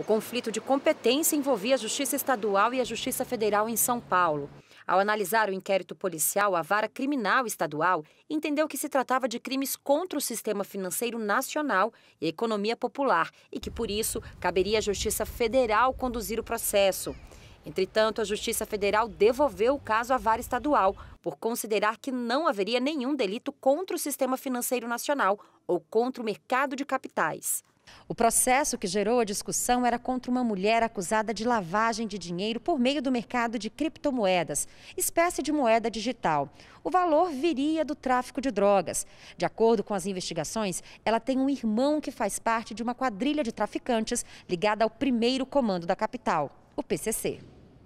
O conflito de competência envolvia a Justiça Estadual e a Justiça Federal em São Paulo. Ao analisar o inquérito policial, a vara criminal estadual entendeu que se tratava de crimes contra o sistema financeiro nacional e a economia popular e que, por isso, caberia à Justiça Federal conduzir o processo. Entretanto, a Justiça Federal devolveu o caso à vara estadual por considerar que não haveria nenhum delito contra o sistema financeiro nacional ou contra o mercado de capitais. O processo que gerou a discussão era contra uma mulher acusada de lavagem de dinheiro por meio do mercado de criptomoedas, espécie de moeda digital. O valor viria do tráfico de drogas. De acordo com as investigações, ela tem um irmão que faz parte de uma quadrilha de traficantes ligada ao primeiro comando da capital, o PCC.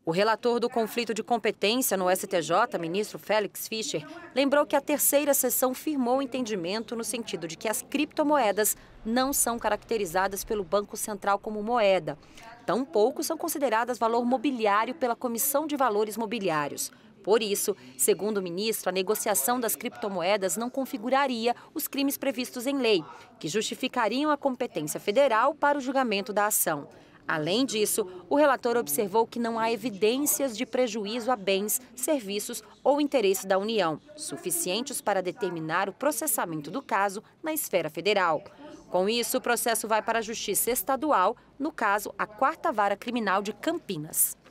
O relator do conflito de competência no STJ, ministro Félix Fischer, lembrou que a terceira sessão firmou o entendimento no sentido de que as criptomoedas não são caracterizadas pelo Banco Central como moeda. Tampouco são consideradas valor mobiliário pela Comissão de Valores Mobiliários. Por isso, segundo o ministro, a negociação das criptomoedas não configuraria os crimes previstos em lei, que justificariam a competência federal para o julgamento da ação. Além disso, o relator observou que não há evidências de prejuízo a bens, serviços ou interesse da União, suficientes para determinar o processamento do caso na esfera federal. Com isso, o processo vai para a Justiça Estadual, no caso, a Quarta Vara Criminal de Campinas.